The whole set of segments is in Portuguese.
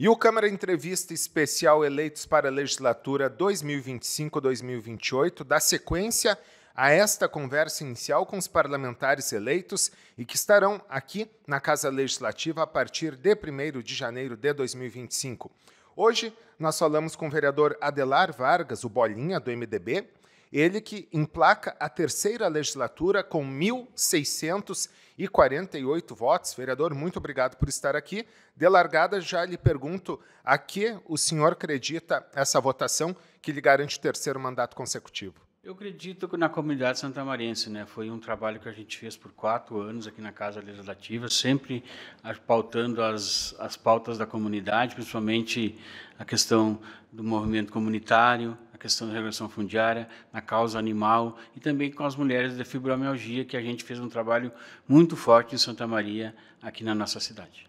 E o Câmara Entrevista Especial Eleitos para a Legislatura 2025-2028 dá sequência a esta conversa inicial com os parlamentares eleitos e que estarão aqui na Casa Legislativa a partir de 1 de janeiro de 2025. Hoje, nós falamos com o vereador Adelar Vargas, o Bolinha, do MDB, ele que emplaca a terceira legislatura com 1.648 votos. Vereador, muito obrigado por estar aqui. De largada, já lhe pergunto a que o senhor acredita essa votação que lhe garante o terceiro mandato consecutivo. Eu acredito que na comunidade santamarense, né, foi um trabalho que a gente fez por quatro anos aqui na Casa Legislativa, sempre pautando as, as pautas da comunidade, principalmente a questão do movimento comunitário, questão da regulação fundiária, na causa animal e também com as mulheres da fibromialgia, que a gente fez um trabalho muito forte em Santa Maria, aqui na nossa cidade.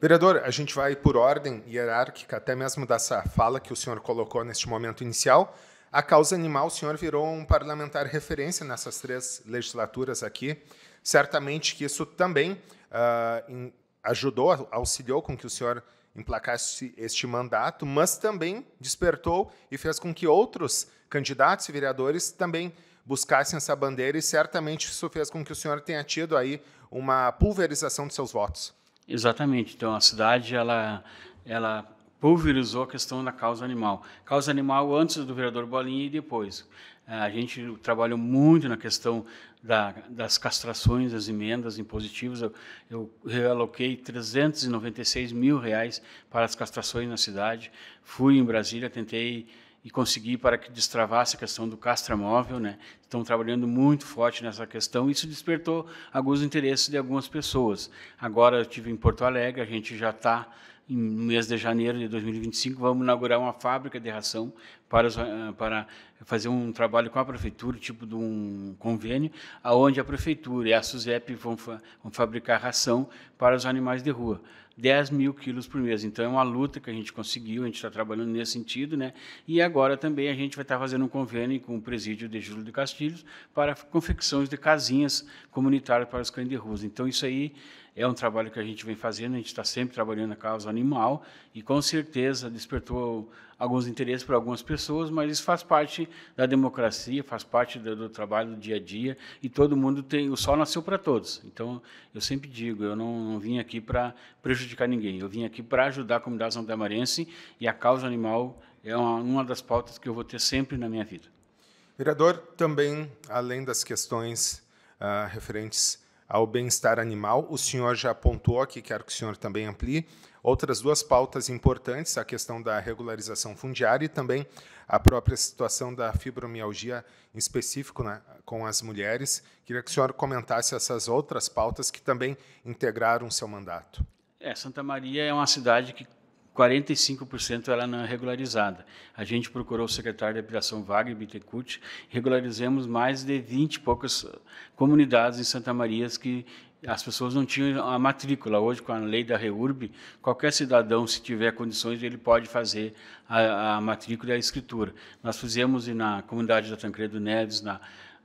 Vereador, a gente vai por ordem hierárquica, até mesmo dessa fala que o senhor colocou neste momento inicial. A causa animal, o senhor virou um parlamentar referência nessas três legislaturas aqui. Certamente que isso também uh, ajudou, auxiliou com que o senhor emplacar este, este mandato, mas também despertou e fez com que outros candidatos e vereadores também buscassem essa bandeira e certamente isso fez com que o senhor tenha tido aí uma pulverização de seus votos. Exatamente. Então a cidade ela ela pulverizou a questão da causa animal. Causa animal antes do vereador Bolinha e depois. A gente trabalhou muito na questão da, das castrações, das emendas impositivas, eu, eu realoquei 396 mil reais para as castrações na cidade. Fui em Brasília, tentei e consegui para que destravasse a questão do castramóvel, né? Estão trabalhando muito forte nessa questão. Isso despertou alguns interesses de algumas pessoas. Agora eu estive em Porto Alegre, a gente já está no mês de janeiro de 2025, vamos inaugurar uma fábrica de ração para, eh, para fazer um trabalho com a prefeitura, tipo de um convênio, aonde a prefeitura e a SUSEP vão, vão fabricar ração para os animais de rua. 10 mil quilos por mês. Então, é uma luta que a gente conseguiu, a gente está trabalhando nesse sentido, né? E agora também a gente vai estar tá fazendo um convênio com o presídio de Júlio de Castilhos para confecções de casinhas comunitárias para os cães de rua. Então, isso aí é um trabalho que a gente vem fazendo, a gente está sempre trabalhando a causa animal e com certeza despertou alguns interesses para algumas pessoas, mas isso faz parte da democracia, faz parte do, do trabalho do dia a dia e todo mundo tem. O sol nasceu para todos. Então eu sempre digo, eu não, não vim aqui para prejudicar ninguém, eu vim aqui para ajudar a comunidade santamarense e a causa animal é uma, uma das pautas que eu vou ter sempre na minha vida. Vereador, também além das questões uh, referentes ao bem-estar animal. O senhor já apontou aqui, quero que o senhor também amplie. Outras duas pautas importantes, a questão da regularização fundiária e também a própria situação da fibromialgia, em específico né, com as mulheres. Queria que o senhor comentasse essas outras pautas que também integraram o seu mandato. É, Santa Maria é uma cidade que 45% ela não é regularizada. A gente procurou o secretário de Habitação Wagner Bittencourt, regularizamos mais de 20 e poucas comunidades em Santa Maria que as pessoas não tinham a matrícula. Hoje, com a lei da REURB, qualquer cidadão, se tiver condições, ele pode fazer a, a matrícula e a escritura. Nós fizemos na comunidade da Tancredo Neves, na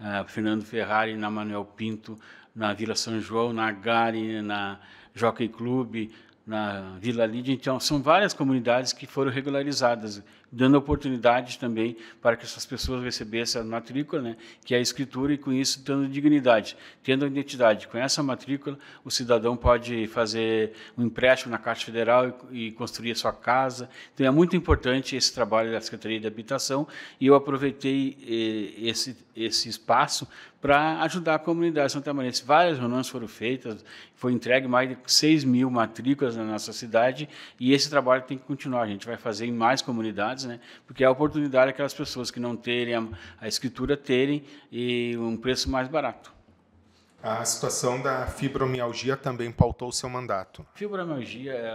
uh, Fernando Ferrari, na Manuel Pinto, na Vila São João, na Gare, na Jockey Clube, na Vila Lídia. Então, são várias comunidades que foram regularizadas dando oportunidades também para que essas pessoas recebessem a matrícula, né, que é a escritura, e com isso dando dignidade, tendo a identidade. Com essa matrícula, o cidadão pode fazer um empréstimo na Caixa Federal e, e construir a sua casa. Então, é muito importante esse trabalho da Secretaria de Habitação, e eu aproveitei eh, esse, esse espaço para ajudar a comunidade santamanense. Várias reuniões foram feitas, foi entregue mais de 6 mil matrículas na nossa cidade, e esse trabalho tem que continuar. A gente vai fazer em mais comunidades, oportunidades, né? Porque é a oportunidade é aquelas pessoas que não terem a, a escritura terem e um preço mais barato. A situação da fibromialgia também pautou o seu mandato. Fibromialgia é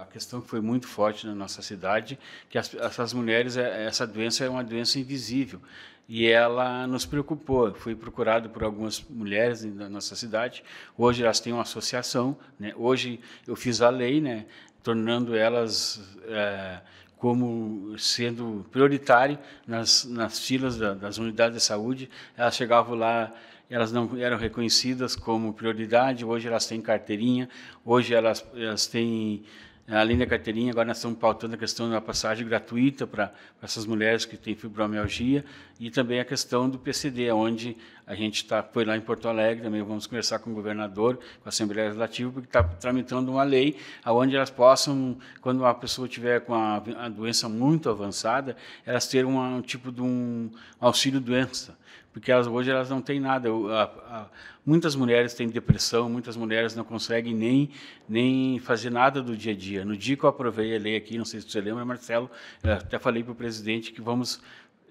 a questão que foi muito forte na nossa cidade, que as, essas mulheres, é, essa doença é uma doença invisível. E ela nos preocupou. Fui procurado por algumas mulheres da nossa cidade. Hoje elas têm uma associação. Né? Hoje eu fiz a lei, né? tornando elas é, como sendo prioritário nas, nas filas da, das unidades de saúde. Elas chegavam lá, elas não eram reconhecidas como prioridade, hoje elas têm carteirinha, hoje elas, elas têm além da carteirinha, agora nós estamos pautando a questão da passagem gratuita para essas mulheres que têm fibromialgia e também a questão do PCD, onde a gente tá, foi lá em Porto Alegre também, vamos conversar com o governador, com a Assembleia Legislativa, porque está tramitando uma lei onde elas possam, quando a pessoa tiver com a, a doença muito avançada, elas ter uma, um tipo de um auxílio-doença porque elas, hoje elas não têm nada. A, a, muitas mulheres têm depressão, muitas mulheres não conseguem nem, nem fazer nada do dia a dia. No dia que eu aprovei a lei aqui, não sei se você lembra, Marcelo, até falei para o presidente que vamos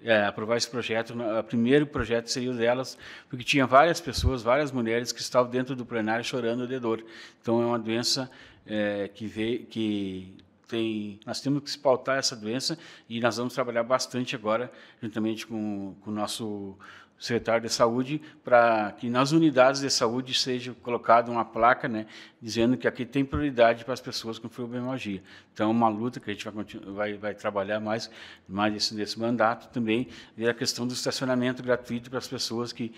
é, aprovar esse projeto. Né, o primeiro projeto seria o delas, porque tinha várias pessoas, várias mulheres que estavam dentro do plenário chorando de dor. Então, é uma doença é, que, vê, que tem, nós temos que espalhar essa doença e nós vamos trabalhar bastante agora, juntamente com o nosso secretário de saúde para que nas unidades de saúde seja colocada uma placa, né, dizendo que aqui tem prioridade para as pessoas com fibromialgia. Então, é uma luta que a gente vai, vai, vai trabalhar mais, mais nesse, nesse mandato também, e a questão do estacionamento gratuito para as pessoas que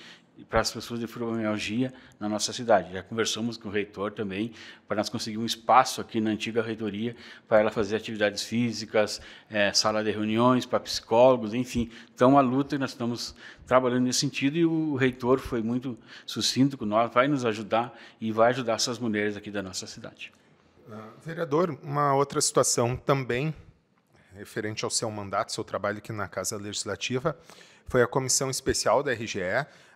para as pessoas de fibromialgia na nossa cidade. Já conversamos com o reitor também para nós conseguir um espaço aqui na antiga reitoria para ela fazer atividades físicas, é, sala de reuniões para psicólogos, enfim. Então, é a luta que nós estamos trabalhando nesse sentido e o reitor foi muito sucinto com nós, vai nos ajudar e vai ajudar essas mulheres aqui da nossa cidade. Ah, vereador, uma outra situação também referente ao seu mandato, seu trabalho aqui na Casa Legislativa, foi a comissão especial da RGE,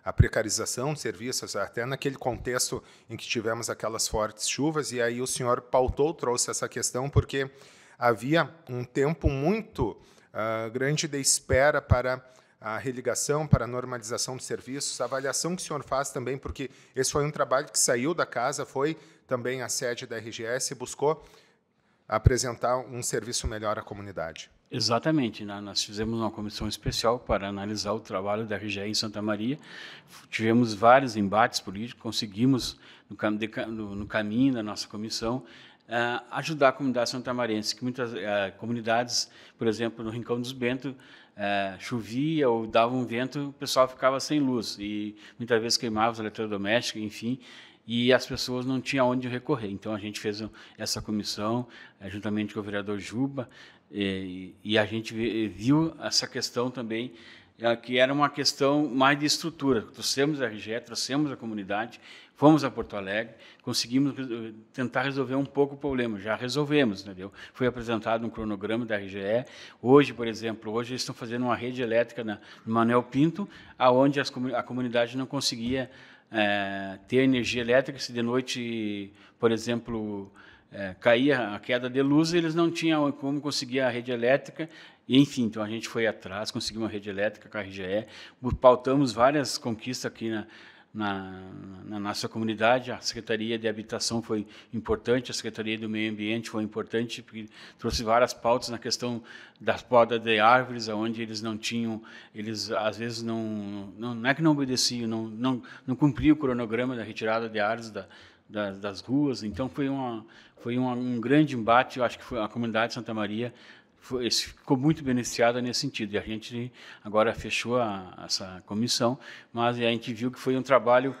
a precarização de serviços, até naquele contexto em que tivemos aquelas fortes chuvas, e aí o senhor pautou, trouxe essa questão, porque havia um tempo muito uh, grande de espera para a religação para a normalização de serviços, a avaliação que o senhor faz também, porque esse foi um trabalho que saiu da casa, foi também a sede da RGS e buscou apresentar um serviço melhor à comunidade. Exatamente, né? nós fizemos uma comissão especial para analisar o trabalho da RGE em Santa Maria. Tivemos vários embates políticos, conseguimos, no, cam no, no caminho da nossa comissão, Uh, ajudar a comunidade santamarense, que muitas uh, comunidades, por exemplo, no Rincão dos Bento, uh, chovia ou dava um vento, o pessoal ficava sem luz e muitas vezes queimava os eletrodomésticos, enfim, e as pessoas não tinham onde recorrer. Então a gente fez essa comissão, eh, juntamente com o vereador Juba, e, e a gente viu essa questão também é que era uma questão mais de estrutura. Trouxemos a RGE, trouxemos a comunidade, fomos a Porto Alegre, conseguimos eh, tentar resolver um pouco o problema. Já resolvemos, entendeu? Foi apresentado um cronograma da RGE. Hoje, por exemplo, hoje eles estão fazendo uma rede elétrica na, no Manuel Pinto, aonde as, a comunidade não conseguia é, ter energia elétrica se de noite, por exemplo, é, caía a queda de luz, eles não tinham como conseguir a rede elétrica. Enfim, então a gente foi atrás, conseguiu uma rede elétrica com a RGE, pautamos várias conquistas aqui na, na, na, nossa comunidade. A Secretaria de Habitação foi importante, a Secretaria do Meio Ambiente foi importante, porque trouxe várias pautas na questão das podas de árvores, onde eles não tinham, eles às vezes não, não, não é que não obedeciam, não, não, não cumpriam o cronograma da retirada de árvores da, das, das ruas. Então foi, uma, foi uma, um grande embate. Eu acho que foi a comunidade de Santa Maria foi, ficou muito beneficiada nesse sentido. E a gente agora fechou a, essa comissão, mas a gente viu que foi um trabalho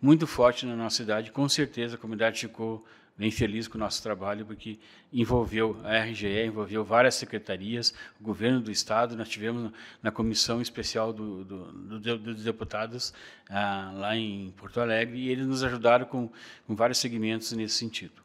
muito forte na nossa cidade. Com certeza a comunidade ficou bem feliz com o nosso trabalho, porque envolveu a RGE, envolveu várias secretarias, o governo do Estado, nós tivemos na comissão especial do, do, do, dos deputados ah, lá em Porto Alegre, e eles nos ajudaram com, com vários segmentos nesse sentido.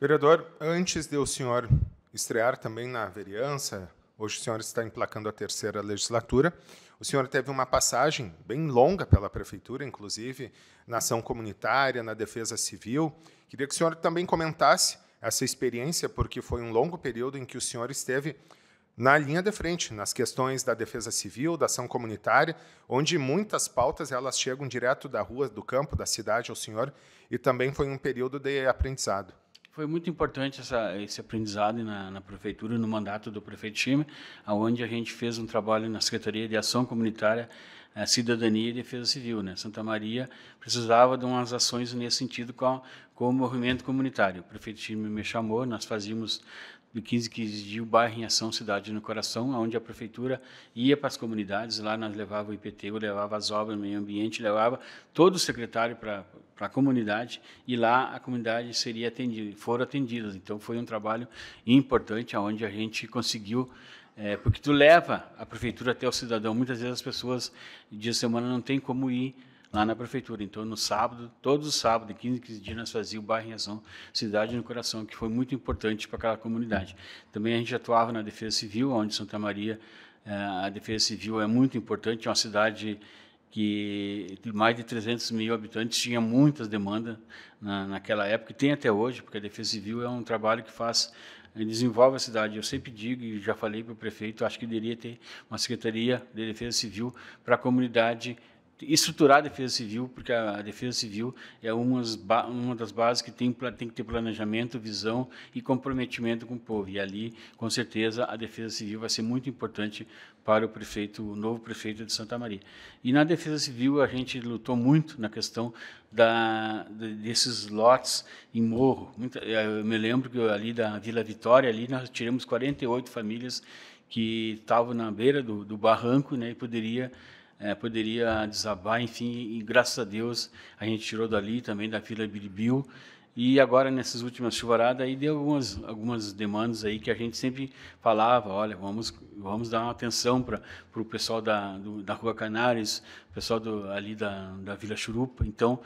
Vereador, antes de o senhor estrear também na vereança, Hoje o senhor está emplacando a terceira legislatura. O senhor teve uma passagem bem longa pela prefeitura, inclusive na ação comunitária, na defesa civil. Queria que o senhor também comentasse essa experiência, porque foi um longo período em que o senhor esteve na linha de frente, nas questões da defesa civil, da ação comunitária, onde muitas pautas elas chegam direto da rua, do campo, da cidade ao senhor, e também foi um período de aprendizado. Foi muito importante essa, esse aprendizado na, na, prefeitura, no mandato do prefeito Chime, onde a gente fez um trabalho na Secretaria de Ação Comunitária, eh, Cidadania e Defesa Civil. Né? Santa Maria precisava de umas ações nesse sentido com, com o movimento comunitário. O prefeito Chime me chamou, nós fazíamos do 15 que exigiu bairro em ação cidade no coração, onde a prefeitura ia para as comunidades, lá nós levava o IPTU, levava as obras, meio ambiente, levava todo o secretário para para a comunidade e lá a comunidade seria atendida, foram atendidas. Então foi um trabalho importante aonde a gente conseguiu é, porque tu leva a prefeitura até o cidadão. Muitas vezes as pessoas dia de semana não tem como ir lá na prefeitura. Então, no sábado, todos os sábados, de 15 em 15 dias, nós fazíamos o bairro em ação, Cidade no Coração, que foi muito importante para aquela comunidade. Também a gente atuava na Defesa Civil, onde Santa Maria, eh, a Defesa Civil é muito importante, é uma cidade que mais de 300 mil habitantes tinha muitas demandas na, naquela época e tem até hoje, porque a Defesa Civil é um trabalho que faz eh, desenvolve a cidade. Eu sempre digo e já falei para o prefeito, acho que deveria ter uma secretaria de Defesa Civil para a comunidade estruturar a defesa civil, porque a defesa civil é umas, uma das bases que tem, tem que ter planejamento, visão e comprometimento com o povo. E ali, com certeza, a defesa civil vai ser muito importante para o prefeito, o novo prefeito de Santa Maria. E na defesa civil a gente lutou muito na questão da, desses lotes em morro. Eu me lembro que ali da Vila Vitória ali nós tiramos 48 famílias que estavam na beira do, do barranco, né, e poderia é, poderia desabar, enfim, e graças a Deus a gente tirou dali também da fila Biribil e agora nessas últimas chuvaradas aí deu algumas algumas demandas aí que a gente sempre falava, olha, vamos vamos dar uma atenção para o pessoal da do, da Rua Canários, pessoal do, ali da da Vila Churupa, então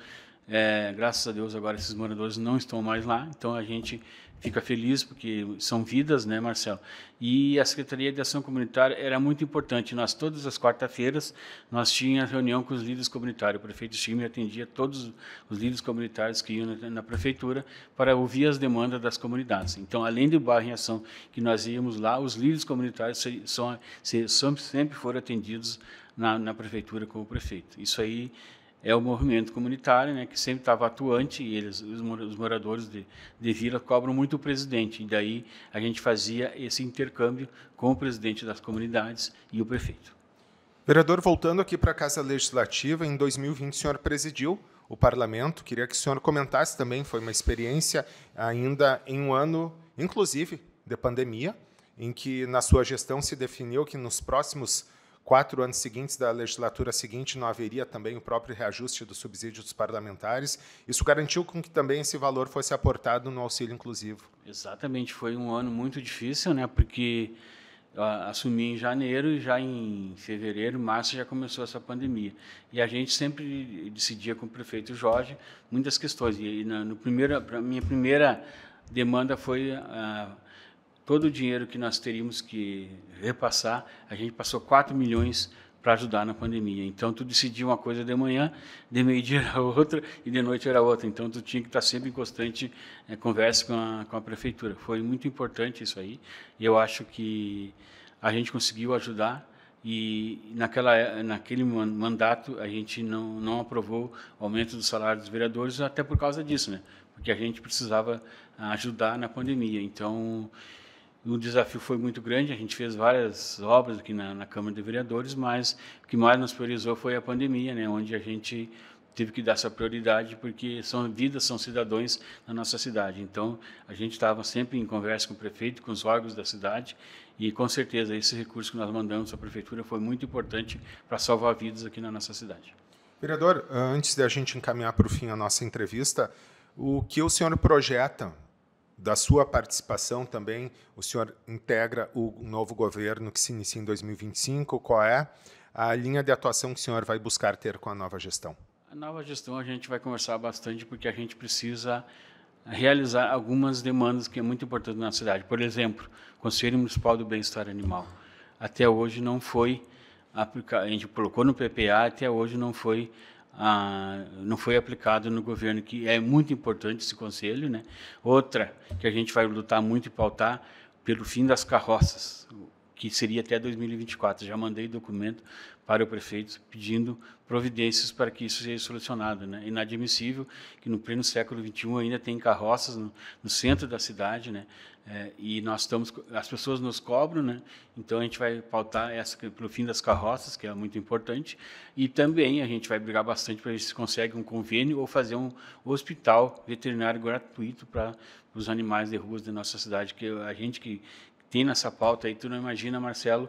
é, graças a Deus agora esses moradores não estão mais lá, então a gente fica feliz porque são vidas, né, Marcelo? E a Secretaria de Ação Comunitária era muito importante. Nós todas as quarta-feiras nós tínhamos reunião com os líderes comunitários. O prefeito Schirmer atendia todos os líderes comunitários que iam na, na, prefeitura para ouvir as demandas das comunidades. Então, além do bairro em ação que nós íamos lá, os líderes comunitários são, são sempre foram atendidos na, na prefeitura com o prefeito. Isso aí é o movimento comunitário, né, que sempre estava atuante e eles, os moradores de, de vila cobram muito o presidente. E daí a gente fazia esse intercâmbio com o presidente das comunidades e o prefeito. Vereador, voltando aqui para a Casa Legislativa, em 2020 o senhor presidiu o parlamento. Queria que o senhor comentasse também, foi uma experiência ainda em um ano, inclusive, de pandemia, em que na sua gestão se definiu que nos próximos quatro anos seguintes da legislatura seguinte não haveria também o próprio reajuste dos subsídios dos parlamentares. Isso garantiu com que também esse valor fosse aportado no auxílio inclusivo. Exatamente, foi um ano muito difícil, né? Porque assumi em janeiro e já em fevereiro, março já começou essa pandemia. E a gente sempre decidia com o prefeito Jorge muitas questões. E no primeiro, minha primeira demanda foi a, todo o dinheiro que nós teríamos que repassar, a gente passou 4 milhões para ajudar na pandemia. Então, tu decidia uma coisa de manhã, de meio-dia era outra e de noite era outra. Então, tu tinha que estar tá sempre em constante é, conversa com a, com a prefeitura. Foi muito importante isso aí. E eu acho que a gente conseguiu ajudar e naquela naquele mandato a gente não não aprovou o aumento do salário dos vereadores até por causa disso, né? Porque a gente precisava ajudar na pandemia. Então, o desafio foi muito grande, a gente fez várias obras aqui na, na, Câmara de Vereadores, mas o que mais nos priorizou foi a pandemia, né, onde a gente teve que dar essa prioridade porque são vidas, são cidadãos na nossa cidade. Então, a gente estava sempre em conversa com o prefeito, com os órgãos da cidade, e com certeza esse recurso que nós mandamos à prefeitura foi muito importante para salvar vidas aqui na nossa cidade. Vereador, antes de a gente encaminhar para o fim a nossa entrevista, o que o senhor projeta da sua participação também, o senhor integra o novo governo que se inicia em 2025. Qual é a linha de atuação que o senhor vai buscar ter com a nova gestão? A nova gestão a gente vai conversar bastante porque a gente precisa realizar algumas demandas que é muito importante na cidade. Por exemplo, o Conselho Municipal do Bem-Estar Animal. Até hoje não foi aplicado, a gente colocou no PPA, até hoje não foi ah, não foi aplicado no governo, que é muito importante esse conselho. Né? Outra que a gente vai lutar muito e pautar pelo fim das carroças, que seria até 2024. Já mandei documento para o prefeito pedindo providências para que isso seja solucionado. Né? Inadmissível que no pleno século XXI ainda tem carroças no, no centro da cidade, né? É, e nós estamos, as pessoas nos cobram, né? Então a gente vai pautar essa pelo fim das carroças, que é muito importante, e também a gente vai brigar bastante para ver se consegue um convênio ou fazer um hospital veterinário gratuito para os animais de ruas da nossa cidade, que a gente que tem nessa pauta aí, tu não imagina, Marcelo,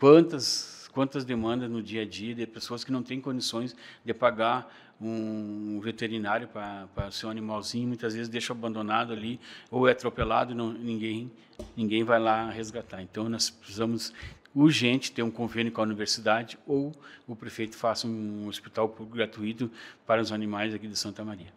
quantas quantas demandas no dia a dia de pessoas que não têm condições de pagar um veterinário para seu animalzinho, muitas vezes deixa abandonado ali ou é atropelado, não, ninguém ninguém vai lá resgatar. Então nós precisamos urgente ter um convênio com a universidade ou o prefeito faça um hospital gratuito para os animais aqui de Santa Maria.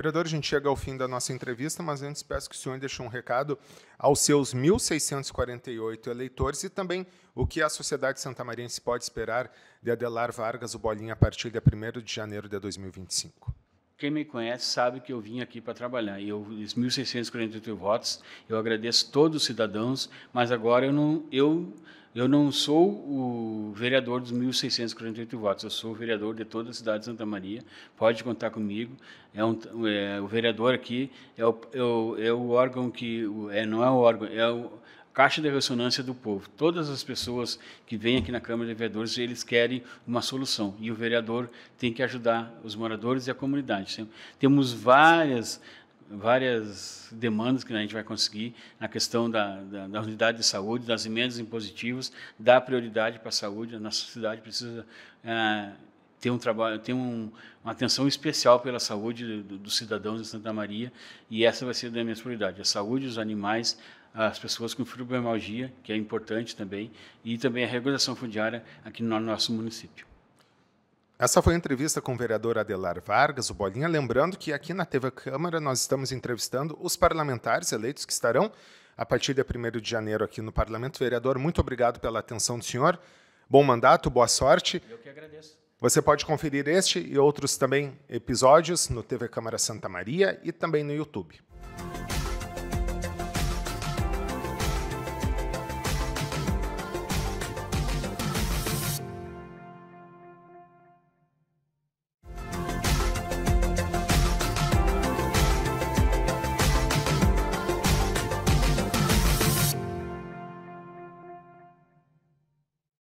Vereador, a gente chega ao fim da nossa entrevista, mas antes peço que o senhor deixe um recado aos seus 1.648 eleitores e também o que a sociedade santamariense pode esperar de Adelar Vargas, o Bolinha, a partir de 1 de janeiro de 2025. Quem me conhece sabe que eu vim aqui para trabalhar. E eu, 1.648 votos, eu agradeço todos os cidadãos, mas agora eu não, eu, eu não sou o vereador dos 1.648 votos, eu sou o vereador de toda a cidade de Santa Maria, pode contar comigo. É, um, é o vereador aqui é o, é o, é o órgão que. É, não é o órgão, é o caixa de ressonância do povo. Todas as pessoas que vêm aqui na Câmara de Vereadores, eles querem uma solução e o vereador tem que ajudar os moradores e a comunidade. Temos várias várias demandas que a gente vai conseguir na questão da, da, da, unidade de saúde, das emendas impositivas, dar prioridade para a saúde. A nossa cidade precisa é, ter um trabalho, ter um, uma atenção especial pela saúde do, dos cidadãos de Santa Maria e essa vai ser a minha prioridade: a saúde, os animais, as pessoas com fibromialgia, que é importante também, e também a regulação fundiária aqui no nosso município. Essa foi a entrevista com o vereador Adelar Vargas, o Bolinha. Lembrando que aqui na TV Câmara nós estamos entrevistando os parlamentares eleitos que estarão a partir de 1 de janeiro aqui no Parlamento. Vereador, muito obrigado pela atenção do senhor. Bom mandato, boa sorte. Eu que agradeço. Você pode conferir este e outros também episódios no TV Câmara Santa Maria e também no YouTube.